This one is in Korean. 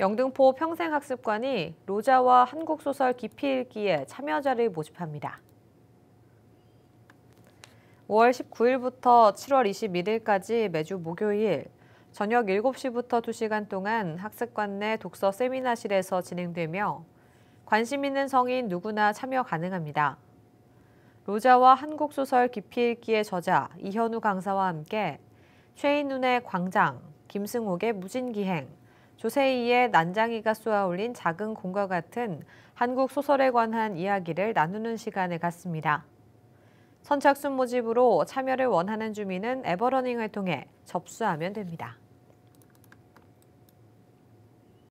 영등포 평생학습관이 로자와 한국소설 깊이읽기에 참여자를 모집합니다. 5월 19일부터 7월 21일까지 매주 목요일 저녁 7시부터 2시간 동안 학습관 내 독서 세미나실에서 진행되며 관심 있는 성인 누구나 참여 가능합니다. 로자와 한국소설 깊이읽기의 저자 이현우 강사와 함께 최인훈의 광장, 김승옥의 무진기행, 조세희의 난장이가 쏘아올린 작은 공과 같은 한국 소설에 관한 이야기를 나누는 시간을 갖습니다. 선착순 모집으로 참여를 원하는 주민은 에버러닝을 통해 접수하면 됩니다.